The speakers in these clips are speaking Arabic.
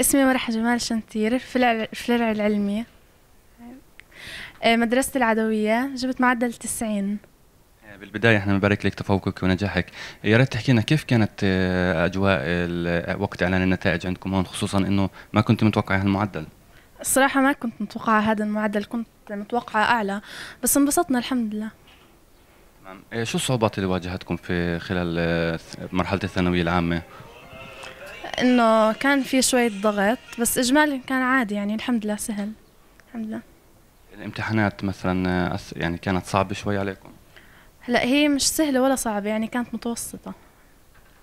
اسمي مرح جمال شنتير في الفرع العلمي آه، مدرسة العدوية جبت معدل 90 بالبداية احنا بنبارك لك تفوقك ونجاحك يا ريت تحكي لنا كيف كانت آه، أجواء وقت إعلان النتائج عندكم هون خصوصا أنه ما كنت متوقعة هالمعدل الصراحة ما كنت متوقعة هذا المعدل كنت متوقعة أعلى بس انبسطنا الحمد لله تمام آه، شو الصعوبات اللي واجهتكم في خلال مرحلة الثانوية العامة؟ انه كان في شوية ضغط بس اجمالي كان عادي يعني الحمد لله سهل الحمد لله الامتحانات مثلا يعني كانت صعبة شوي عليكم هلا هي مش سهلة ولا صعبة يعني كانت متوسطة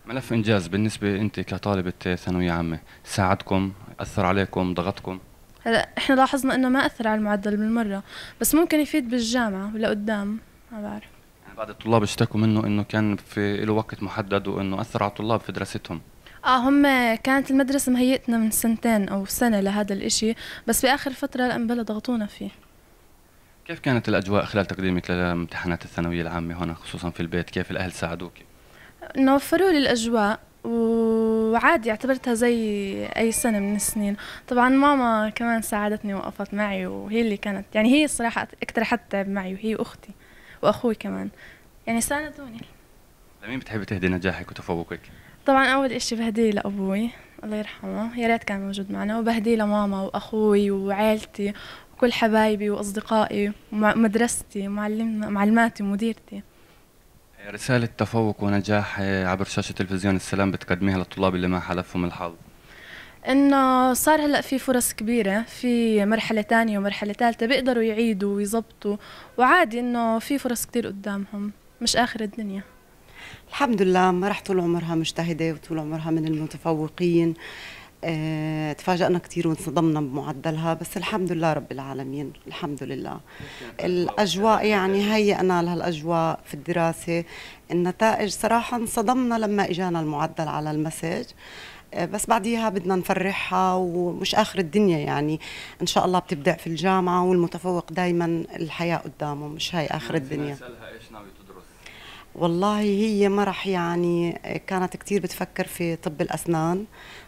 ملف انجاز بالنسبة انت كطالبة ثانوية عامة ساعدكم اثر عليكم ضغطكم هلا احنا لاحظنا انه ما اثر على المعدل بالمرة بس ممكن يفيد بالجامعة لقدام ما بعرف بعض الطلاب اشتكوا منه انه كان في له وقت محدد وانه اثر على الطلاب في دراستهم اه هم كانت المدرسه مهيئتنا من سنتين او سنه لهذا الاشي بس باخر فتره بلا ضغطونا فيه كيف كانت الاجواء خلال تقديمك لامتحانات الثانويه العامه هنا خصوصا في البيت كيف الاهل ساعدوك انه وفروا لي الاجواء وعادي اعتبرتها زي اي سنه من السنين طبعا ماما كمان ساعدتني وقفت معي وهي اللي كانت يعني هي الصراحه اكثر حد تعب معي وهي اختي واخوي كمان يعني ساندوني لمين بتحبي تهدي نجاحك وتفوقك طبعا اول اشي بهديه لابوي الله يرحمه يا ريت كان موجود معنا وبهديه لماما واخوي وعائلتي وكل حبايبي واصدقائي ومدرستي معلم معلماتي ومديرتي رسالة تفوق ونجاح عبر شاشة تلفزيون السلام بتقدميها للطلاب اللي ما حلفهم الحظ انه صار هلا في فرص كبيره في مرحله تانية ومرحله ثالثه بيقدروا يعيدوا ويظبطوا وعادي انه في فرص كتير قدامهم مش اخر الدنيا الحمد لله راح طول عمرها مجتهدة وطول عمرها من المتفوقين اه تفاجأنا كثير وانصدمنا بمعدلها بس الحمد لله رب العالمين الحمد لله الأجواء يعني هيئنا لهالأجواء في الدراسة النتائج صراحة انصدمنا لما إجانا المعدل على المسج آه، بس بعديها بدنا نفرحها ومش اخر الدنيا يعني ان شاء الله بتبدع في الجامعه والمتفوق دائما الحياه قدامه مش هاي اخر الدنيا والله هي ما راح يعني كانت كثير بتفكر في طب الاسنان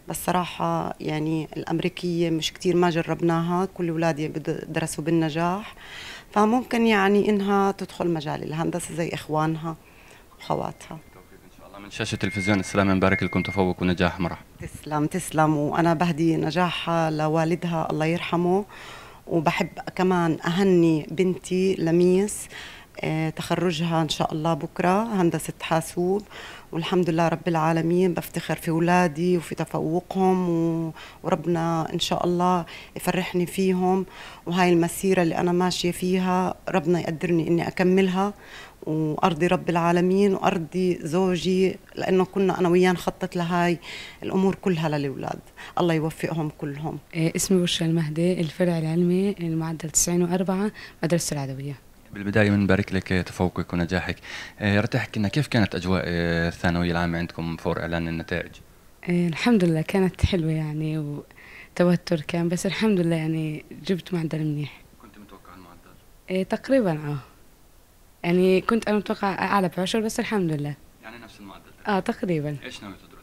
بس صراحه يعني الامريكيه مش كثير ما جربناها كل اولادي درسوا بالنجاح فممكن يعني انها تدخل مجال الهندسه زي اخوانها وخواتها من شاشة تلفزيون السلام مبارك لكم تفوق ونجاح مرح تسلم تسلم وأنا بهدي نجاحها لوالدها الله يرحمه وبحب كمان أهني بنتي لميس آه، تخرجها ان شاء الله بكره هندسه حاسوب والحمد لله رب العالمين بفتخر في اولادي وفي تفوقهم وربنا ان شاء الله يفرحني فيهم وهاي المسيره اللي انا ماشيه فيها ربنا يقدرني اني اكملها وارضي رب العالمين وارضي زوجي لانه كنا انا وياه نخطط لهاي الامور كلها للاولاد الله يوفقهم كلهم آه، اسمي بشرى المهدي الفرع العلمي المعدل 90 و4 مدرسه العدويه بالبدايه من بارك لك تفوقك ونجاحك آه، تحكي لنا كيف كانت اجواء آه، الثانويه العامه عندكم فور اعلان النتائج آه، الحمد لله كانت حلوه يعني وتوتر كان بس الحمد لله يعني جبت معدل منيح كنت متوقع المعدل إيه تقريبا اه يعني كنت انا متوقع اعلى بعشر بس الحمد لله يعني نفس المعدل اه تقريبا ايش ناوي تدرسي؟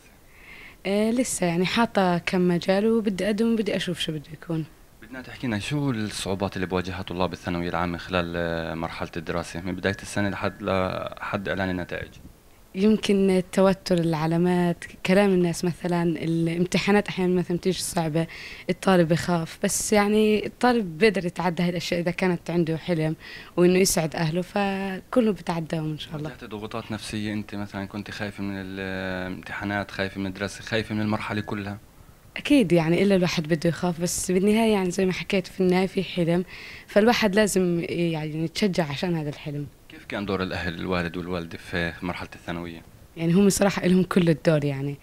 إيه لسه يعني حاطه كم مجال وبدي ادوم وبدي اشوف شو بده يكون بدنا تحكي لنا شو الصعوبات اللي بواجهها طلاب الثانويه العامه خلال آه، مرحله الدراسه من بدايه السنه لحد لحد اعلان النتائج يمكن التوتر العلامات كلام الناس مثلا الامتحانات احيانا مثلا بتيجي صعبه الطالب بخاف بس يعني الطالب بيقدر يتعدى هالاشياء الاشياء اذا كانت عنده حلم وانه يسعد اهله فكله بتعداهم ان شاء الله تحت ضغوطات نفسيه انت مثلا كنت خايفه من الامتحانات آه، خايفه من الدراسه خايفه من المرحله كلها أكيد يعني إلا الواحد بده يخاف بس بالنهاية يعني زي ما حكيت في النهاية في حلم فالواحد لازم يعني يتشجع عشان هذا الحلم كيف كان دور الأهل الوالد والوالدة في مرحلة الثانوية؟ يعني هم صراحة لهم كل الدور يعني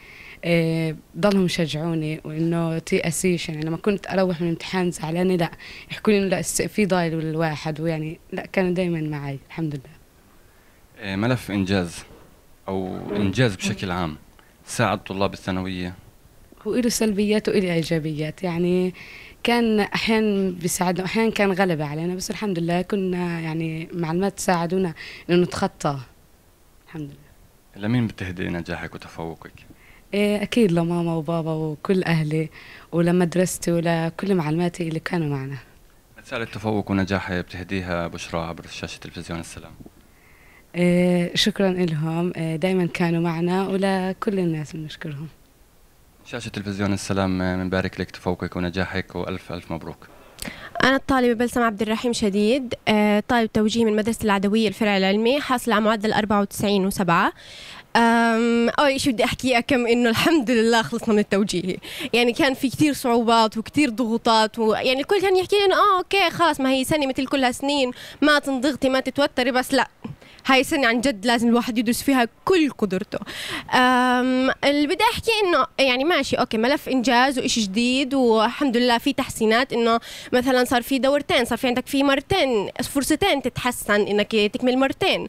إيه ضلهم يشجعوني وانه تيأسيش e يعني لما كنت اروح من امتحان زعلانه لا يحكوا لي انه لا في ضايل الواحد ويعني لا كانوا دائما معي الحمد لله إيه، ملف انجاز او انجاز بشكل عام ساعد طلاب الثانويه له سلبيات وإله إيجابيات يعني كان أحيان بيساعدنا وأحيان كان غلبة علينا بس الحمد لله كنا يعني معلمات ساعدونا إنه نتخطى الحمد لله لمين بتهدي نجاحك وتفوقك؟ إيه أكيد لماما وبابا وكل أهلي ولمدرستي ولكل معلماتي اللي كانوا معنا رسالة تفوق ونجاح بتهديها بشرى عبر شاشة تلفزيون السلام إيه شكرا لهم إيه دائما كانوا معنا ولكل الناس بنشكرهم شاشة تلفزيون السلام بنبارك آه، لك تفوقك ونجاحك وألف ألف مبروك أنا الطالبة بلسم عبد الرحيم شديد آه، طالب توجيه من مدرسة العدوية الفرع العلمي حاصلة على معدل 94 و7 أول شيء بدي أحكي كم إنه الحمد لله خلصنا من التوجيهي يعني كان في كثير صعوبات وكثير ضغوطات ويعني الكل كان يحكي لي إنه آه أوكي خلاص ما هي سنة مثل كلها سنين ما تنضغطي ما تتوتري بس لا هاي السنة عن جد لازم الواحد يدرس فيها كل قدرته اللي بدي أحكي إنه يعني ماشي أوكي ملف إنجاز وإشي جديد والحمد لله في تحسينات إنه مثلا صار في دورتين صار في عندك في مرتين فرصتين تتحسن إنك تكمل مرتين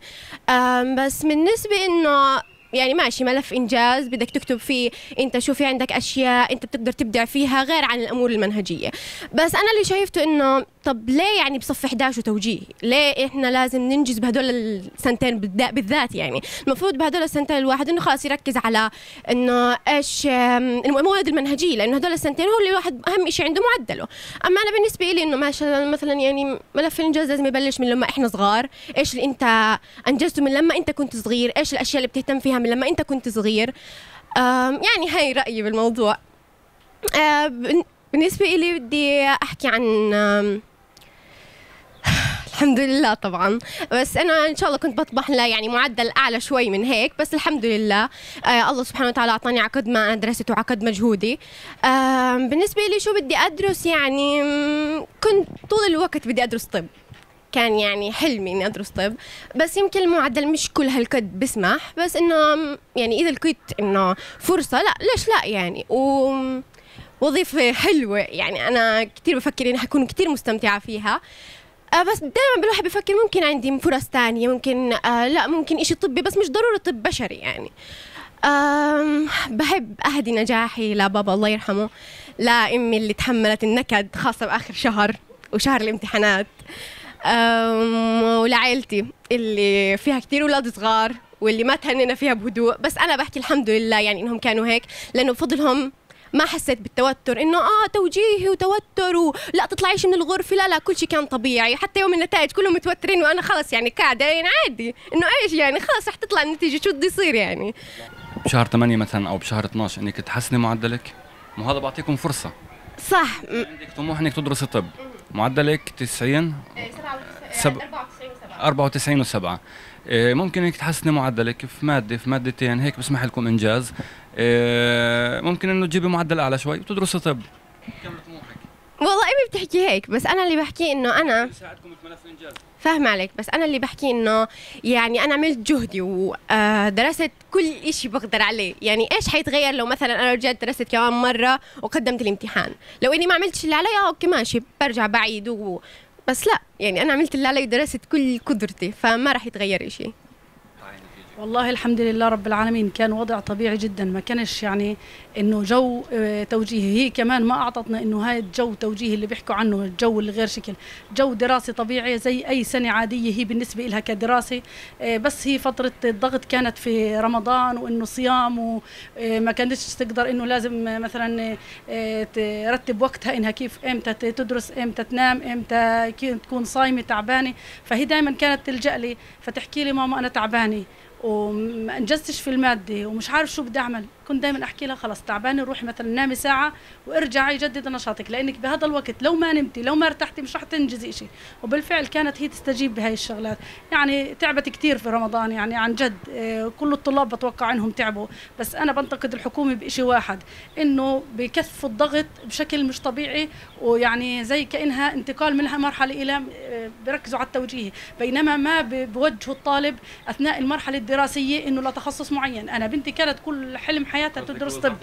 بس بالنسبة إنه يعني ماشي ملف انجاز بدك تكتب فيه انت شو في عندك اشياء انت بتقدر تبدع فيها غير عن الامور المنهجيه بس انا اللي شايفته انه طب ليه يعني بصف 11 وتوجيه؟ ليه احنا لازم ننجز بهدول السنتين بالذات يعني؟ المفروض بهدول السنتين الواحد انه خلاص يركز على انه ايش المواد المنهجيه لانه هدول السنتين هو اللي الواحد اهم شيء عنده معدله، اما انا بالنسبه لي انه مثلا يعني ملف الانجاز لازم يبلش من لما احنا صغار، ايش اللي انت انجزته من لما انت كنت صغير، ايش الاشياء اللي بتهتم فيها من لما انت كنت صغير؟ يعني هاي رايي بالموضوع. آه، بالنسبه لي بدي احكي عن الحمد لله طبعا بس انا ان شاء الله كنت بطمح ل يعني معدل اعلى شوي من هيك بس الحمد لله آه الله سبحانه وتعالى اعطاني عقد ما انا درست وعقد مجهودي آه بالنسبه لي شو بدي ادرس يعني كنت طول الوقت بدي ادرس طب كان يعني حلمي اني ادرس طب بس يمكن المعدل مش كل هالقد بسمح بس انه يعني اذا لقيت انه فرصه لا ليش لا يعني و وظيفة حلوة يعني أنا كتير بفكر إني حكون كتير مستمتعة فيها آه بس دائما الواحد بفكر ممكن عندي فرص ثانيه ممكن آه لا ممكن إشي طبي بس مش ضروري طب بشري يعني بحب أهدي نجاحي لبابا الله يرحمه لأمي اللي تحملت النكد خاصة بآخر شهر وشهر الامتحانات ولعائلتي اللي فيها كثير أولاد صغار واللي ما تهنينا فيها بهدوء بس أنا بحكي الحمد لله يعني إنهم كانوا هيك لأنه بفضلهم ما حسيت بالتوتر انه اه توجيهي وتوتر ولا تطلعيش من الغرفه لا لا كل شيء كان طبيعي حتى يوم النتائج كلهم متوترين وانا خلص يعني قاعده يعني عادي انه ايش يعني خلص رح تطلع النتيجه شو بده يصير يعني بشهر 8 مثلا او بشهر 12 انك تحسني معدلك ما هذا بعطيكم فرصه صح عندك طموح انك تدرسي طب معدلك 90 97 94 و7 إيه، ممكن انك تحسني معدلك في ماده في مادتين هيك بسمح لكم انجاز إيه، ممكن انه تجيبي معدل اعلى شوي وتدرسي طب والله امي بتحكي هيك بس انا اللي بحكي انه انا فاهمة عليك بس انا اللي بحكي انه يعني انا عملت جهدي ودرست آه، كل إشي بقدر عليه يعني ايش حيتغير لو مثلا انا رجعت درست كمان مره وقدمت الامتحان لو اني ما عملتش اللي علي آه، اوكي ماشي برجع بعيد و بس لا يعني انا عملت اللي علي ودرست كل قدرتي فما راح يتغير شيء والله الحمد لله رب العالمين كان وضع طبيعي جدا ما كانش يعني انه جو آه، توجيهي هي كمان ما اعطتنا انه هاي الجو توجيهي اللي بيحكوا عنه الجو اللي غير شكل جو دراسي طبيعي زي اي سنه عاديه هي بالنسبه لها كدراسه آه، بس هي فتره الضغط كانت في رمضان وانه صيام وما آه، كانتش تقدر انه لازم مثلا ترتب وقتها انها كيف امتى تدرس امتى تنام امتى تكون صايمه تعبانه فهي دائما كانت تلجا لي فتحكي لي ماما انا تعبانه وما انجزتش في الماده ومش عارف شو بدي اعمل كنت دايما احكي لها خلاص تعبانه روحي مثلا نامي ساعه وارجعي جددي نشاطك لانك بهذا الوقت لو ما نمتي لو ما ارتحتي مش رح تنجزي شيء وبالفعل كانت هي تستجيب بهاي الشغلات يعني تعبت كثير في رمضان يعني عن جد آه، كل الطلاب بتوقع انهم تعبوا بس انا بنتقد الحكومه بشيء واحد انه بكثفوا الضغط بشكل مش طبيعي ويعني زي كانها انتقال من مرحله الى آه، بركزوا على التوجيه بينما ما بوجهوا الطالب اثناء المرحله الدراسيه انه لتخصص معين انا بنتي كانت كل حلم حياتها تدرس طب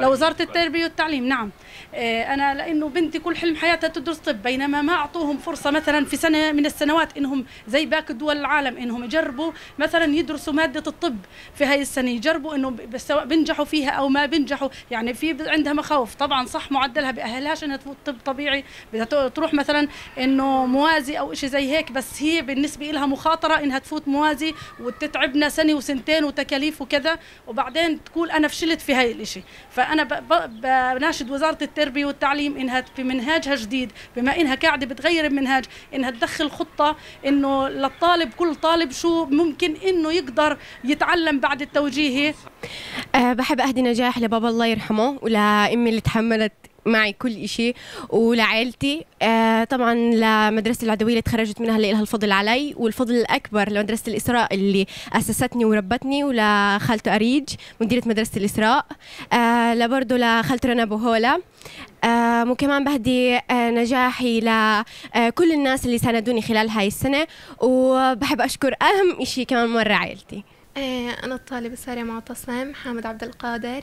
لوزاره التربيه والتعليم نعم آه، انا لانه بنتي كل حلم حياتها تدرس طب بينما ما اعطوهم فرصه مثلا في سنه من السنوات انهم زي باقي دول العالم انهم يجربوا مثلا يدرسوا ماده الطب في هاي السنه يجربوا انه سواء بنجحوا فيها او ما بنجحوا يعني في عندها مخاوف طبعا صح معدلها باهلهاش انها تفوت طب طبيعي بدها تروح مثلا انه موازي او شيء زي هيك بس هي بالنسبه لها مخاطره انها تفوت موازي وتتعبنا سنه وسنتين وتكاليف وكذا وبعدين تقول انا فشلت في هاي الإشي فأنا بناشد وزارة التربية والتعليم إنها في منهاجها جديد بما إنها قاعدة بتغير المنهاج إنها تدخل خطة إنه للطالب كل طالب شو ممكن إنه يقدر يتعلم بعد التوجيهي أه بحب أهدي نجاح لبابا الله يرحمه ولأمي اللي تحملت معي كل شيء ولعائلتي آه طبعا لمدرسه العدويه اللي تخرجت منها اللي لها الفضل علي والفضل الاكبر لمدرسه الاسراء اللي اسستني وربتني ولخالته اريج مديره مدرسه الاسراء آه لبرضه لخالته رنا بوهولا آه وكمان بهدي آه نجاحي لكل آه، الناس اللي ساندوني خلال هاي السنه وبحب اشكر اهم شيء كمان مره عائلتي آه انا الطالبه ساريه معتصم حامد عبد القادر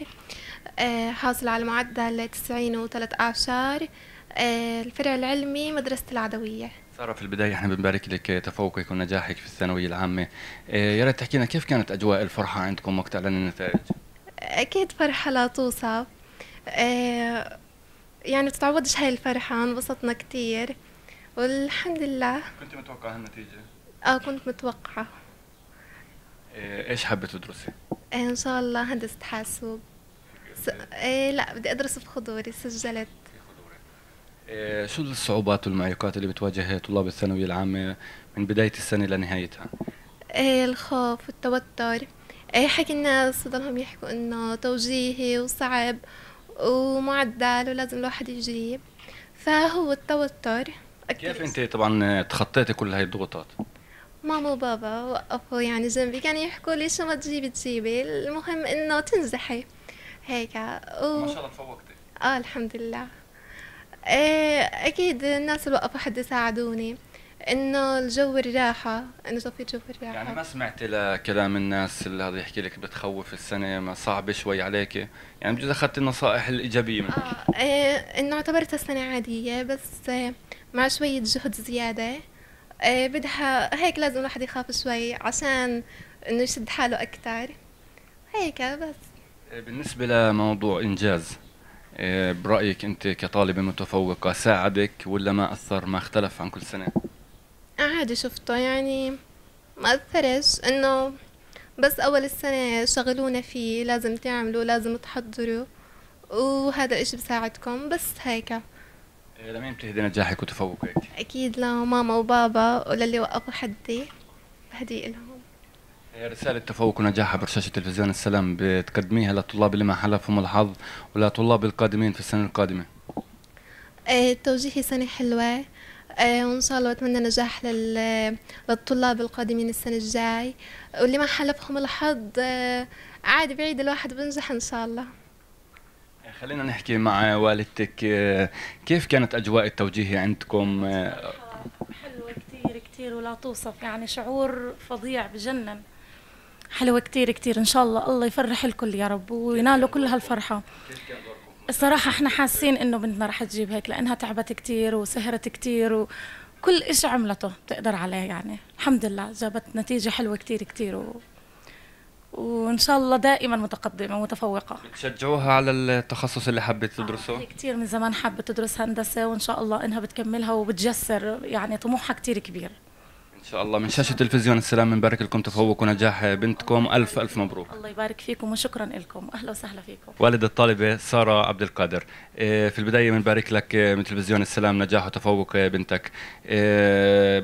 آه، حاصلة على معدل 90 وثلاث أعشار آه، الفرع العلمي مدرسة العدوية سارة في البداية احنا بنبارك لك تفوقك ونجاحك في الثانوية العامة آه، يا ريت تحكي لنا كيف كانت أجواء الفرحة عندكم وقت أعلان النتائج؟ أكيد فرحة لا توصف يعني بتتعوضش هاي الفرحة انبسطنا كتير والحمد لله كنت متوقعة هالنتيجة؟ اه كنت متوقعة ايش حابة تدرسي؟ ان شاء الله هندسة حاسوب س... إيه لا بدي ادرس بخضوري سجلت إيه شو الصعوبات والمعيقات اللي بتواجه طلاب الثانوية العامة من بداية السنة لنهايتها؟ إيه الخوف والتوتر إيه حكي الناس ضلهم يحكوا إنه توجيهي وصعب ومعدل ولازم الواحد يجيب فهو التوتر كيف أنت طبعا تخطيتي كل هاي الضغوطات؟ ماما وبابا وقفوا يعني جنبي كانوا يحكوا لي شو ما تجيبي تجيبي المهم إنه تنزحي هيك آه، و... ما شاء الله تفوقتي اه الحمد لله ايه اكيد الناس اللي وقفوا حد ساعدوني انه الجو الراحة انه في جو الراحة يعني ما سمعتي لكلام الناس اللي هذا يحكي لك بتخوف السنة ما صعبة شوي عليك يعني بجوز اخذتي النصائح الايجابية منك آه إيه انه اعتبرتها السنة عادية بس إيه، مع شوية جهد زيادة إيه بدها هيك لازم الواحد يخاف شوي عشان انه يشد حاله اكثر هيك بس بالنسبة لموضوع إنجاز آه، برأيك أنت كطالبة متفوقة ساعدك ولا ما أثر ما اختلف عن كل سنة؟ عادي شفته يعني ما أثرش إنه بس أول السنة شغلونا فيه لازم تعملوا لازم تحضروا وهذا الإشي بساعدكم بس هيك آه، لمين بتهدي نجاحك وتفوقك؟ أكيد لماما وبابا وللي وقفوا حدي بهدي لهم هي رسالة تفوق ونجاحها برشاشة تلفزيون السلام بتقدميها للطلاب اللي ما حلفهم الحظ ولطلاب القادمين في السنة القادمة آه، توجيهي سنة حلوة آه، وإن شاء الله بتمنى نجاح للطلاب القادمين السنة الجاي واللي ما حلفهم الحظ آه، عادي بعيد الواحد بنجح إن شاء الله خلينا نحكي مع والدتك كيف كانت أجواء التوجيهي عندكم حلوة كثير كثير ولا توصف يعني شعور فظيع بجنن حلوة كتير كتير إن شاء الله الله يفرح الكل يا رب وينالوا كل هالفرحة الصراحة احنا حاسين إنه بنتنا رح تجيب هيك لأنها تعبت كتير وسهرت كتير وكل شيء عملته بتقدر عليه يعني الحمد لله جابت نتيجة حلوة كتير كتير و... وان شاء الله دائما متقدمه ومتفوقه بتشجعوها على التخصص اللي حبت تدرسه آه كثير من زمان حابه تدرس هندسه وان شاء الله انها بتكملها وبتجسر يعني طموحها كثير كبير شاء الله من شاشه تلفزيون السلام بنبارك لكم تفوق ونجاح بنتكم الف الف مبروك الله يبارك فيكم وشكرا لكم اهلا وسهلا فيكم والد الطالبه ساره عبد القادر إيه، في البدايه بنبارك لك إيه، من تلفزيون السلام نجاح وتفوق إيه، بنتك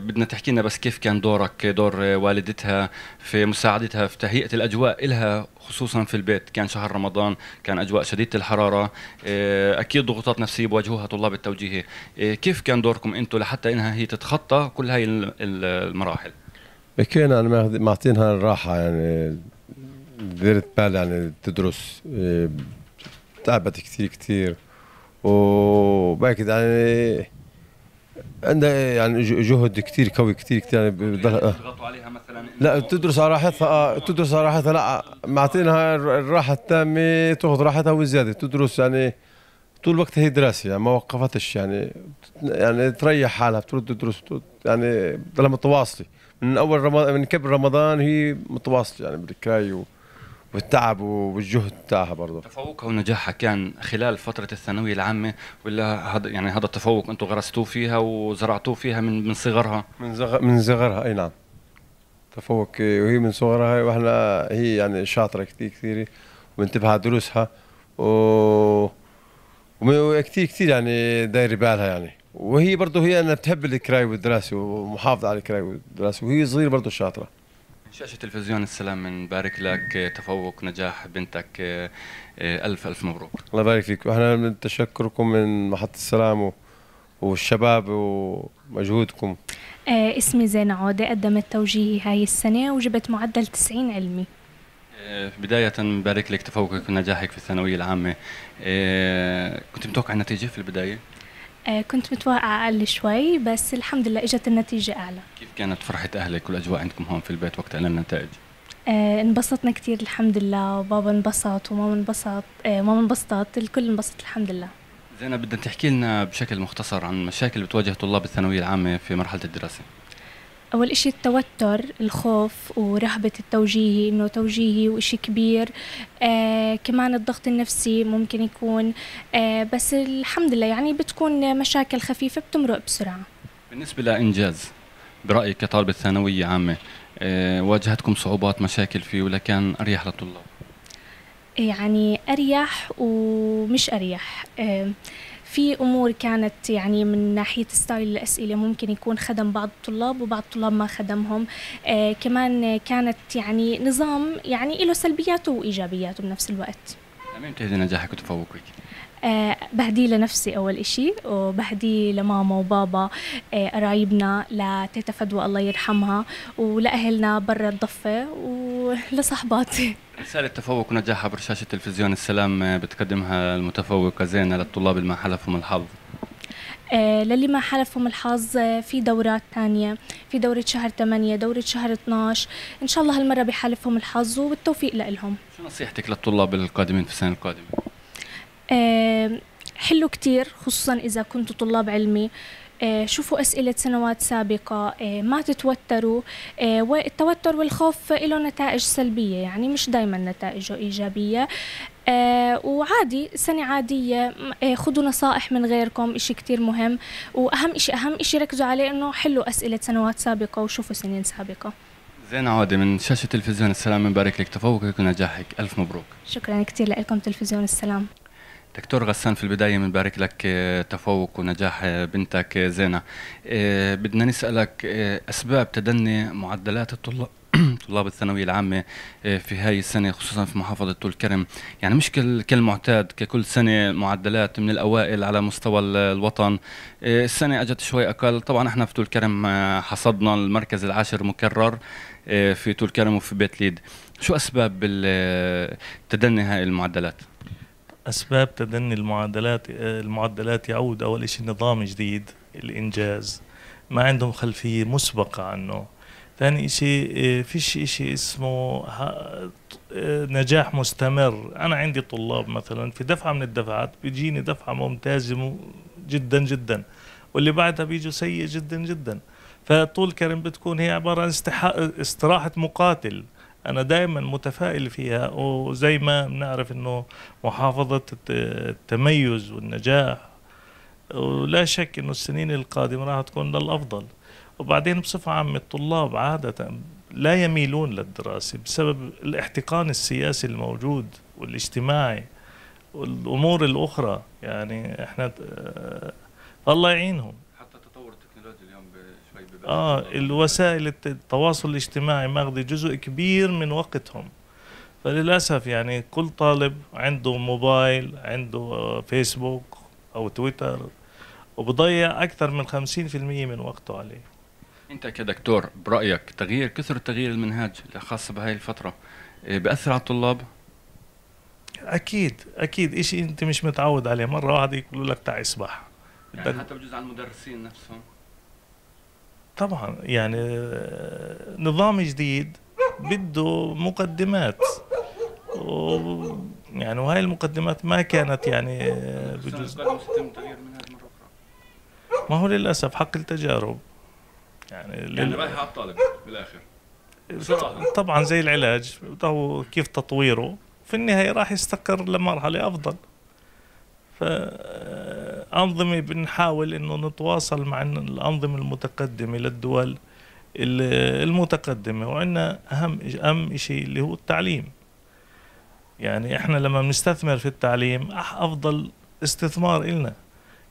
بدنا تحكي لنا بس كيف كان دورك دور والدتها في مساعدتها في تهيئه الاجواء لها خصوصا في البيت كان شهر رمضان كان أجواء شديدة الحرارة إيه، أكيد ضغوطات نفسية بواجهوها طلاب التوجيهي إيه، كيف كان دوركم أنتم لحتى إنها هي تتخطى كل هاي المراحل بكينا أنا معطينها الراحة يعني ديرت بال يعني تدرس إيه، تعبت كثير كثير وباكد يعني عندها يعني جهد كثير قوي كثير كثير يعني بيضغطوا يعني عليها مثلا لا تدرس على راحتها آه، تدرس على راحتها لا معطينها الراحه التامه تاخذ راحتها وزياده تدرس يعني طول الوقت هي دراسه يعني ما وقفتش يعني يعني تريح حالها بترد تدرس يعني بضلها متواصله من اول رمضان من قبل رمضان هي متواصله يعني بالكراي والتعب والجهد تاعها برضه تفوقها ونجاحها كان خلال فتره الثانويه العامه ولا هذا يعني هذا التفوق انتم غرستوه فيها وزرعتوه فيها من من صغرها من زغ... من صغرها اي نعم تفوق وهي من صغرها واحنا هي يعني شاطره كثير كثير وانتبه على دروسها و وكثير كثير يعني دايره بالها يعني وهي برضه هي انها بتحب الكراي والدراسه ومحافظه على الكراي والدراسه وهي صغيره برضه شاطره شاشة تلفزيون السلام نبارك لك تفوق نجاح بنتك آه، ألف ألف مبروك الله يبارك فيك وإحنا من تشكركم من محطة السلام والشباب ومجهودكم آه اسمي زين عودة قدمت توجيهي هاي السنة وجبت معدل 90 علمي آه بداية بارك لك تفوقك ونجاحك في الثانوية العامة آه كنت متوقع النتيجة في البداية؟ آه، كنت متوقعة أقل شوي بس الحمد لله إجت النتيجة أعلى كيف كانت فرحة أهلك والأجواء عندكم هون في البيت وقت أعلان النتائج؟ آه انبسطنا كثير الحمد لله وبابا انبسط وماما انبسط آه ماما انبسطت الكل انبسط الحمد لله زينب بدنا تحكي لنا بشكل مختصر عن مشاكل بتواجه طلاب الثانوية العامة في مرحلة الدراسة أول إشي التوتر الخوف ورهبة التوجيهي إنه توجيهي وإشي كبير آه كمان الضغط النفسي ممكن يكون آه بس الحمد لله يعني بتكون مشاكل خفيفة بتمرق بسرعة بالنسبة لإنجاز برأيك كطالبة ثانوية عامة آه واجهتكم صعوبات مشاكل فيه ولا كان أريح للطلاب؟ يعني أريح ومش أريح آه في امور كانت يعني من ناحيه ستايل الاسئله ممكن يكون خدم بعض الطلاب وبعض الطلاب ما خدمهم آه كمان كانت يعني نظام يعني له سلبياته وايجابياته بنفس الوقت مين تهدي نجاحك وتفوقك آه، بهديه لنفسي أول إشي وبهديه لماما وبابا آه، قرايبنا لتيتا فدوى الله يرحمها ولأهلنا برا الضفة ولصاحباتي رسالة تفوق ونجاحها برشاشة تلفزيون السلام آه، بتقدمها المتفوقة زينة للطلاب اللي ما حلفهم الحظ للي ما حلفهم الحظ في دورات تانية في دورة شهر 8 دورة شهر 12 إن شاء الله هالمرة بحالفهم الحظ وبالتوفيق لهم شو نصيحتك للطلاب القادمين في السنة القادمة؟ آه، حلوا كتير خصوصا إذا كنتوا طلاب علمي آه، شوفوا أسئلة سنوات سابقة آه، ما تتوتروا والتوتر والخوف له نتائج سلبية يعني مش دايما نتائجه إيجابية وعادي سنة عادية خذوا نصائح من غيركم إشي كتير مهم وأهم إشي أهم إشي ركزوا عليه إنه حلوا أسئلة سنوات سابقة وشوفوا سنين سابقة زين عودة من شاشة تلفزيون السلام بنبارك لك تفوقك ونجاحك ألف مبروك شكرا كتير لكم تلفزيون السلام دكتور غسان في البدايه بنبارك لك آه، تفوق ونجاح آه، بنتك آه، زينه بدنا نسالك اسباب تدني معدلات الطلاب طلاب الثانوية العامة في هاي السنة خصوصا في محافظة طول كرم يعني مش كالمعتاد ككل سنة معدلات من الأوائل على مستوى الوطن السنة أجت شوي أقل طبعا احنا في طول كرم حصدنا المركز العاشر مكرر في طول كرم وفي بيت ليد شو أسباب تدني هاي المعدلات؟ اسباب تدني المعادلات المعدلات يعود اول شيء نظام جديد الانجاز ما عندهم خلفيه مسبقه عنه ثاني شيء إيه، فيش شيء اسمه نجاح مستمر انا عندي طلاب مثلا في دفعه من الدفعات بيجيني دفعه ممتازه جدا جدا واللي بعدها بيجوا سيء جدا جدا فطول كرم بتكون هي عباره عن استراحه مقاتل انا دائما متفائل فيها وزي ما بنعرف انه محافظه التميز والنجاح ولا شك انه السنين القادمه راح تكون للافضل وبعدين بصفه عامه الطلاب عاده لا يميلون للدراسه بسبب الاحتقان السياسي الموجود والاجتماعي والامور الاخرى يعني احنا آه، الله يعينهم اه الوسائل التواصل الاجتماعي ماخذه جزء كبير من وقتهم فللاسف يعني كل طالب عنده موبايل عنده فيسبوك او تويتر وبضيع اكثر من 50% من وقته عليه انت كدكتور برايك تغيير كثر تغيير المنهاج الخاصه بهاي الفتره إيه، بأثر على الطلاب اكيد اكيد شيء انت مش متعود عليه مره واحده يقولوا لك تعي اسبح يعني حتى بجوز على المدرسين نفسهم طبعا يعني نظام جديد بده مقدمات و يعني وهاي المقدمات ما كانت يعني بجوز ما هو للاسف حق التجارب يعني يعني رايح على الطالب بالاخر طبعا زي العلاج هو كيف تطويره في النهايه راح يستقر لمرحله افضل ف أنظمة بنحاول إنه نتواصل مع الأنظمة المتقدمة للدول المتقدمة وعندنا أهم أهم شيء اللي هو التعليم يعني إحنا لما بنستثمر في التعليم أفضل استثمار إلنا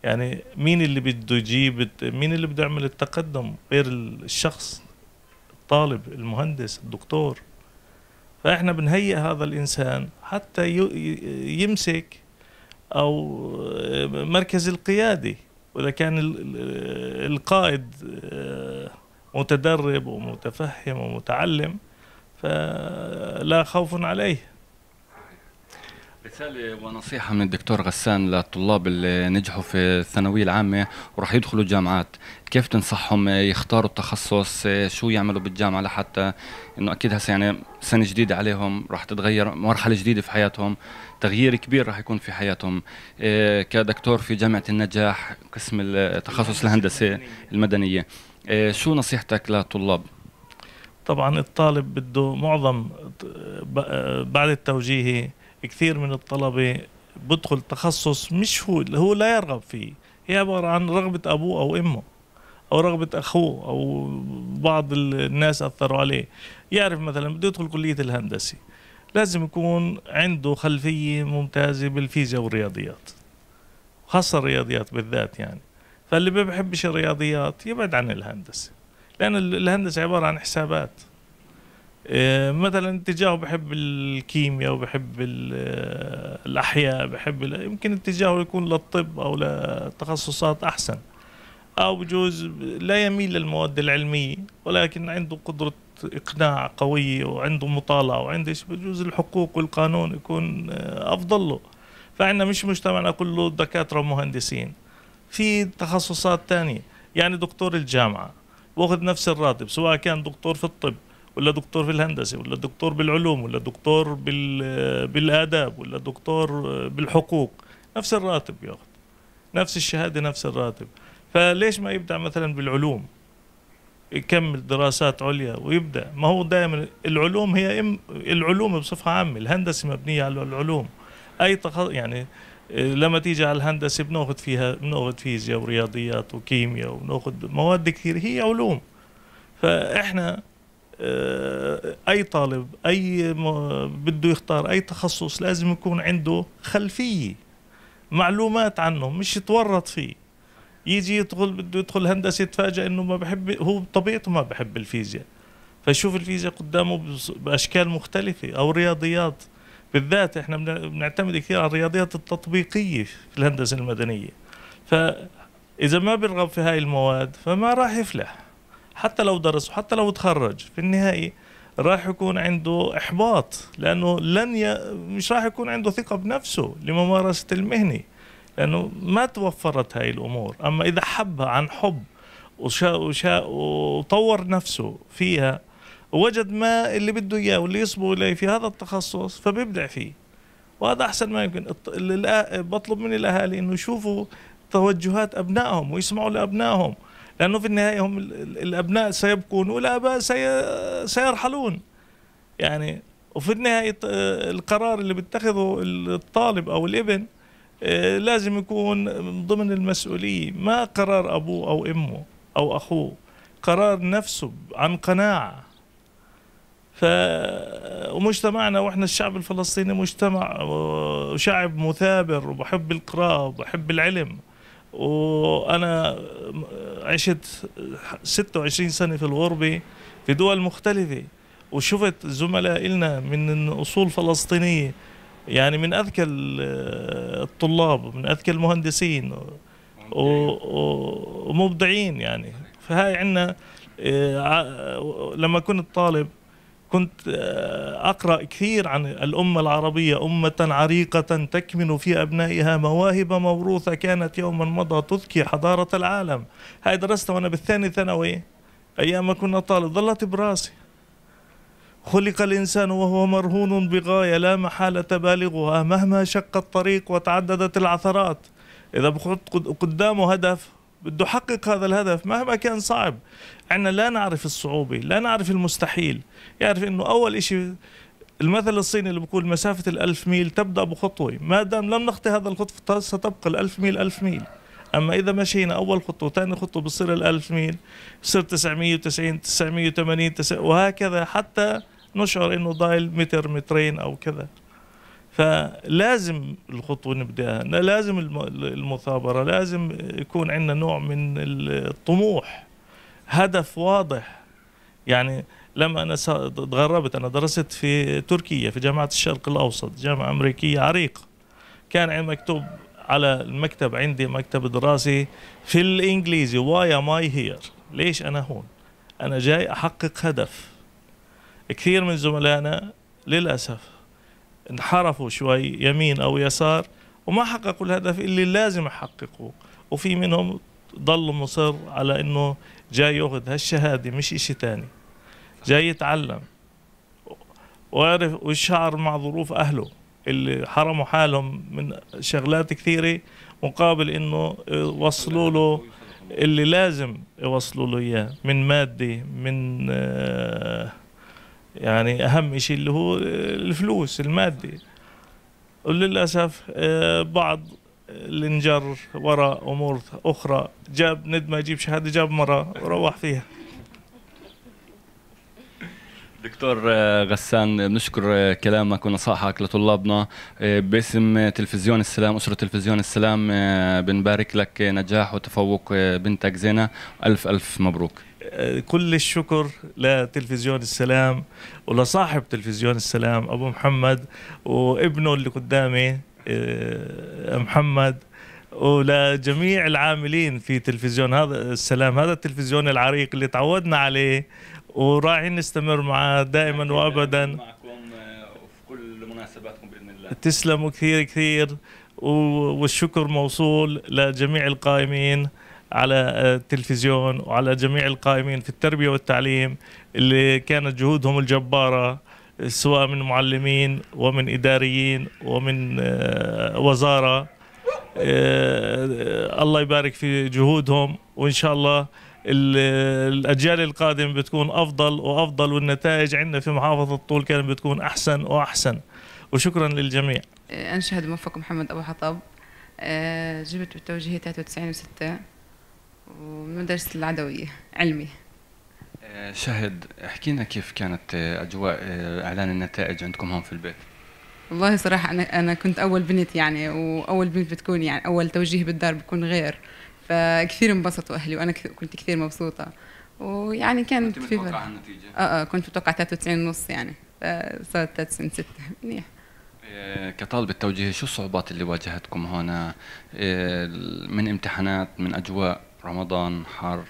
يعني مين اللي بده يجيب مين اللي بده يعمل التقدم غير الشخص الطالب المهندس الدكتور فاحنا بنهيئ هذا الانسان حتى يمسك او مركز القيادي واذا كان القائد آه، متدرب ومتفهم ومتعلم فلا خوف عليه رسالة ونصيحة من الدكتور غسان للطلاب اللي نجحوا في الثانوية العامة وراح يدخلوا الجامعات، كيف تنصحهم يختاروا التخصص؟ شو يعملوا بالجامعة لحتى انه اكيد هسه يعني سنة جديدة عليهم راح تتغير مرحلة جديدة في حياتهم، تغيير كبير راح يكون في حياتهم. إيه، كدكتور في جامعة النجاح قسم التخصص الهندسة المدنية، إيه، شو نصيحتك للطلاب؟ طبعا الطالب بده معظم بعد التوجيهي كثير من الطلبة بدخل تخصص مش هو هو لا يرغب فيه هي عبارة عن رغبة أبوه أو أمه أو رغبة أخوه أو بعض الناس أثروا عليه يعرف مثلا بده يدخل كلية الهندسة لازم يكون عنده خلفية ممتازة بالفيزياء والرياضيات خاصة الرياضيات بالذات يعني فاللي ما بحبش الرياضيات يبعد عن الهندسة لأن الهندسة عبارة عن حسابات إيه، مثلا اتجاهه بحب الكيمياء وبحب آه، الاحياء بحب يمكن اتجاهه يكون للطب او لتخصصات احسن او بجوز لا يميل للمواد العلميه ولكن عنده قدره اقناع قويه وعنده مطالعه وعنده بجوز الحقوق والقانون يكون آه، افضل له فعنا مش مجتمعنا كله دكاتره ومهندسين في تخصصات ثانيه يعني دكتور الجامعه واخذ نفس الراتب سواء كان دكتور في الطب ولا دكتور في الهندسه ولا دكتور بالعلوم ولا دكتور بالاداب ولا دكتور بالحقوق نفس الراتب بياخذ نفس الشهاده نفس الراتب فليش ما يبدا مثلا بالعلوم يكمل دراسات عليا ويبدا ما هو دائما العلوم هي ام العلوم بصفه عامه الهندسه مبنيه على العلوم اي يعني لما تيجي على الهندسه بناخذ فيها بناخذ فيزياء ورياضيات وكيمياء وبناخذ مواد كثير هي علوم فاحنا آه، اي طالب اي بده يختار اي تخصص لازم يكون عنده خلفيه معلومات عنه مش يتورط فيه يجي يدخل بده يدخل هندسه يتفاجئ انه ما بحب هو بطبيعته ما بحب الفيزياء فشوف الفيزياء قدامه باشكال مختلفه او رياضيات بالذات احنا بنعتمد كثير على الرياضيات التطبيقيه في الهندسه المدنيه فاذا ما بيرغب في هاي المواد فما راح يفلح حتى لو درس وحتى لو تخرج في النهايه راح يكون عنده احباط لانه لن ي... مش راح يكون عنده ثقه بنفسه لممارسه المهنه لانه ما توفرت هاي الامور اما اذا حبها عن حب وشا وشاء وطور نفسه فيها وجد ما اللي بده اياه واللي يصبو اليه في هذا التخصص فبيبدع فيه وهذا احسن ما يمكن بطلب من الاهالي انه يشوفوا توجهات ابنائهم ويسمعوا لابنائهم لأنه في النهاية هم الأبناء سيبكون والآباء سيرحلون يعني وفي النهاية آه، القرار اللي بيتخذه الطالب أو الابن آه، لازم يكون ضمن المسؤولية ما قرار أبوه أو أمه أو أخوه قرار نفسه عن قناعة ف آه، ومجتمعنا واحنا الشعب الفلسطيني مجتمع وشعب مثابر وبحب القراءة وبحب العلم وانا عشت 26 سنه في الغربه في دول مختلفه وشفت زملاء إلنا من أصول فلسطينية يعني من أذكى الطلاب من أذكى المهندسين ومبدعين يعني فهاي عندنا آه، لما كنت طالب كنت آه، أقرأ كثير عن الأمة العربية أمة عريقة تكمن في أبنائها مواهب موروثة كانت يوما مضى تذكي حضارة العالم هاي درستها وأنا بالثاني ثانوي أيام ما كنا طالب ظلت براسي خلق الإنسان وهو مرهون بغاية لا محالة بالغها مهما شق الطريق وتعددت العثرات إذا بحط قدامه هدف بده يحقق هذا الهدف مهما كان صعب احنا لا نعرف الصعوبة لا نعرف المستحيل يعرف انه اول اشي المثل الصيني اللي بيقول مسافة الألف ميل تبدأ بخطوة ما دام لم نخطي هذا الخطوة ستبقى الألف ميل ألف ميل أما إذا مشينا أول خطوة وثاني خطوة بصير الألف ميل بصير 990 980 وهكذا حتى نشعر إنه ضايل متر مترين أو كذا فلازم الخطوة نبدأها لازم المثابرة لازم يكون عندنا نوع من الطموح هدف واضح يعني لما انا تغربت انا درست في تركيا في جامعه الشرق الاوسط جامعه امريكيه عريقه كان مكتوب على المكتب عندي مكتب دراسي في الانجليزي واي ام اي هير ليش انا هون انا جاي احقق هدف كثير من زملائنا للاسف انحرفوا شوي يمين او يسار وما حققوا الهدف اللي لازم يحققوه وفي منهم ضل مصر على انه جاي ياخذ هالشهاده مش شيء ثاني جاي يتعلم وعرف وشعر مع ظروف اهله اللي حرموا حالهم من شغلات كثيره مقابل انه وصلوا له اللي لازم يوصلوا له اياه من ماده من آه، يعني اهم شيء اللي هو الفلوس الماده وللاسف آه، بعض الانجر وراء امور اخرى جاب ندمه يجيب شهاده جاب مره وروح فيها دكتور آه، غسان بنشكر آه، كلامك ونصائحك لطلابنا آه، باسم تلفزيون السلام أسرة تلفزيون السلام بنبارك لك نجاح وتفوق بنتك زينة ألف ألف مبروك كل الشكر لتلفزيون السلام ولصاحب تلفزيون السلام أبو محمد وابنه اللي قدامي آه، محمد ولجميع العاملين في تلفزيون هذا السلام هذا التلفزيون العريق اللي تعودنا عليه ورايحين نستمر معه دائما وابدا معكم آه، في كل مناسباتكم باذن الله تسلموا كثير كثير والشكر موصول لجميع القائمين على آه، التلفزيون وعلى جميع القائمين في التربيه والتعليم اللي كانت جهودهم الجباره سواء من معلمين ومن إداريين ومن آه، وزارة آه، آه، الله يبارك في جهودهم وإن شاء الله الأجيال القادمة بتكون أفضل وأفضل والنتائج عندنا في محافظة طول كانت بتكون أحسن وأحسن وشكرا للجميع أنشهد موفق محمد أبو حطب جبت بالتوجيهي 93 و6 ومدرسة العدوية علمي آه، شهد احكي لنا كيف كانت آه، اجواء آه، اعلان النتائج عندكم هون في البيت والله صراحه انا انا كنت اول بنت يعني واول بنت بتكون يعني اول توجيه بالدار بكون غير فكثير انبسطوا اهلي وانا كنت كثير مبسوطه ويعني كانت في متوقع النتيجه اه اه كنت متوقع 93 ونص يعني صارت 93 6 منيح كطالبة التوجيه شو الصعوبات اللي واجهتكم هنا من امتحانات من أجواء رمضان حر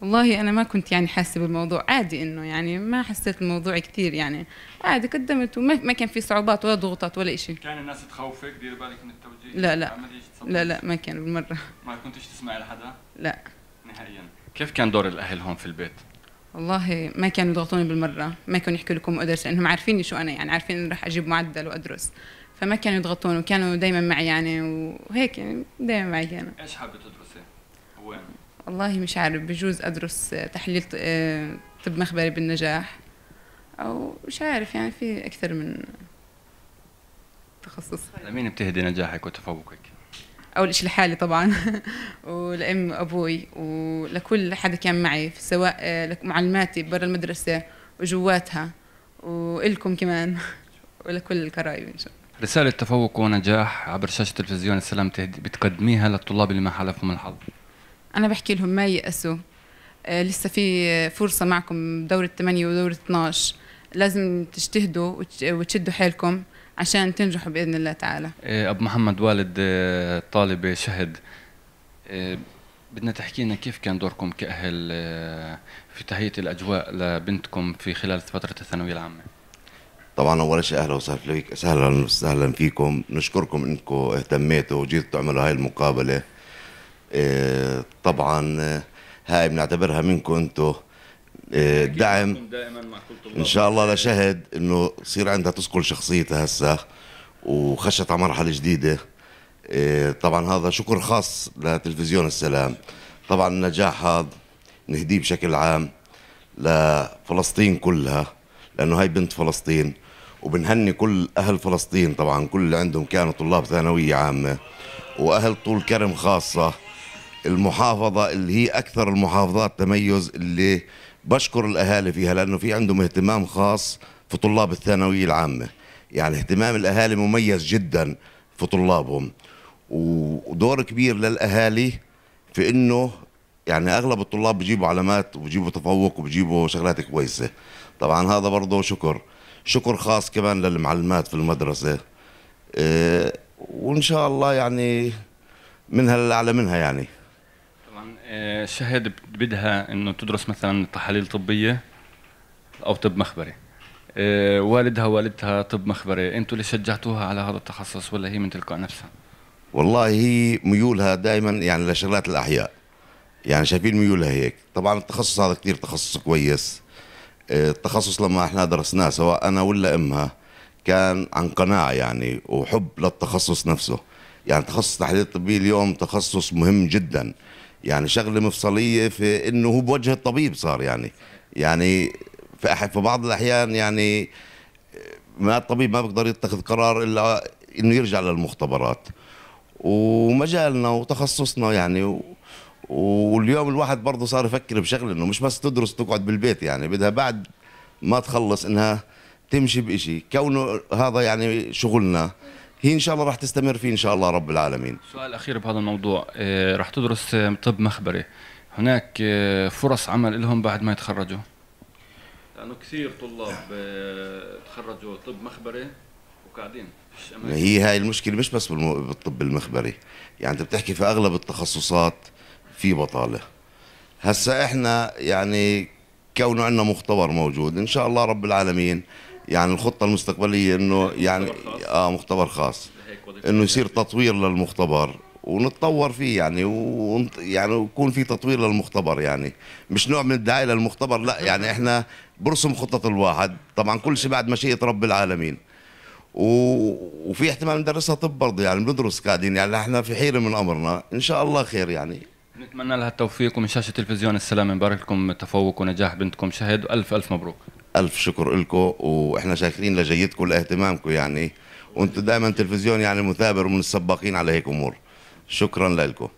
والله انا ما كنت يعني حاسه بالموضوع عادي انه يعني ما حسيت الموضوع كثير يعني عادي قدمت وما كان في صعوبات ولا ضغوطات ولا شيء كان الناس تخوفك دير بالك من التوجيه لا لا لا لا ما كان بالمره ما كنتش تسمعي لحدا لا نهائيا كيف كان دور الاهل هون في البيت والله ما كانوا يضغطوني بالمره ما كانوا يحكوا لكم ادرس لانهم عارفيني شو انا يعني عارفين اني راح اجيب معدل وادرس فما كانوا يضغطون وكانوا دائما معي يعني وهيك يعني دائما معي كانوا ايش حابه تدرسي وين والله مش عارف بجوز أدرس آه، تحليل آه، طب مخبري بالنجاح أو مش عارف يعني في أكثر من تخصص لمين طيب. بتهدي نجاحك وتفوقك؟ أول شيء لحالي طبعا ولأم أبوي ولكل حدا كان معي سواء آه، معلماتي برا المدرسة وجواتها وإلكم كمان ولكل القرايب إن شاء الله رسالة تفوق ونجاح عبر شاشة تلفزيون السلام بتقدميها للطلاب اللي ما حالفهم الحظ انا بحكي لهم ما يأسوا آه، لسه في فرصه معكم دوره 8 ودوره 12 لازم تجتهدوا وتشدوا حيلكم عشان تنجحوا باذن الله تعالى آه، ابو محمد والد آه، طالب شهد بدنا تحكي لنا كيف كان دوركم كأهل في تهيئة الأجواء لبنتكم في خلال فترة الثانوية العامة طبعا اول شيء اهلا وسهلا فيك اهلا وسهلا فيكم نشكركم انكم اهتميتوا وجيتوا تعملوا هاي المقابله آه، طبعا آه، هاي بنعتبرها منكم انتم آه، دعم ان شاء الله لشهد انه صير عندها تسقل شخصيتها هسه وخشت على مرحله جديده طبعا هذا شكر خاص لتلفزيون السلام طبعا النجاح هذا نهديه بشكل عام لفلسطين كلها لانه هاي بنت فلسطين وبنهني كل اهل فلسطين طبعا كل اللي عندهم كانوا طلاب ثانويه عامه واهل طول كرم خاصه المحافظه اللي هي اكثر المحافظات تميز اللي بشكر الاهالي فيها لانه في عندهم اهتمام خاص في طلاب الثانويه العامه يعني اهتمام الاهالي مميز جدا في طلابهم ودور كبير للاهالي في انه يعني اغلب الطلاب بيجيبوا علامات وبيجيبوا تفوق وبيجيبوا شغلات كويسه طبعا هذا برضه شكر شكر خاص كمان للمعلمات في المدرسه آه، وان شاء الله يعني منها للاعلى منها يعني الشهاده آه، بدها انه تدرس مثلا تحاليل طبيه او طب مخبري آه، والدها والدتها طب مخبري انتوا اللي شجعتوها على هذا التخصص ولا هي من تلقاء نفسها والله هي ميولها دائما يعني لشغلات الاحياء يعني شايفين ميولها هيك طبعا التخصص هذا كثير تخصص كويس آه، التخصص لما احنا درسناه سواء انا ولا امها كان عن قناعه يعني وحب للتخصص نفسه يعني تخصص التحاليل الطبيه اليوم تخصص مهم جدا يعني شغله مفصليه في انه هو بوجه الطبيب صار يعني يعني في, في بعض الاحيان يعني ما الطبيب ما بيقدر يتخذ قرار الا انه يرجع للمختبرات ومجالنا وتخصصنا يعني و... واليوم الواحد برضه صار يفكر بشغله انه مش بس تدرس تقعد بالبيت يعني بدها بعد ما تخلص انها تمشي بإشي كونه هذا يعني شغلنا هي ان شاء الله راح تستمر فيه ان شاء الله رب العالمين سؤال اخير بهذا الموضوع آه، راح تدرس آه، طب مخبري هناك آه، فرص عمل لهم بعد ما يتخرجوا لانه كثير طلاب تخرجوا طب مخبري وقاعدين هي هاي المشكله مش بس بالطب المخبري يعني انت بتحكي في اغلب التخصصات في بطاله هسا احنا يعني كونه عندنا مختبر موجود ان شاء الله رب العالمين يعني الخطه المستقبليه انه يعني اه مختبر خاص انه يصير تطوير للمختبر ونتطور فيه يعني و يعني ويكون في تطوير للمختبر يعني مش نوع من الدعايه للمختبر لا يعني احنا برسم خطه الواحد طبعا كل شيء بعد مشيئه رب العالمين و... وفي احتمال ندرسها طب برضه يعني بندرس قاعدين يعني احنا في حيره من امرنا ان شاء الله خير يعني نتمنى لها التوفيق ومن شاشه تلفزيون السلام نبارك لكم تفوق ونجاح بنتكم شهد والف الف مبروك الف شكر لكم واحنا شاكرين لجيتكم لاهتمامكم يعني وانتم دائما تلفزيون يعني مثابر ومن السباقين على هيك امور شكرا لكم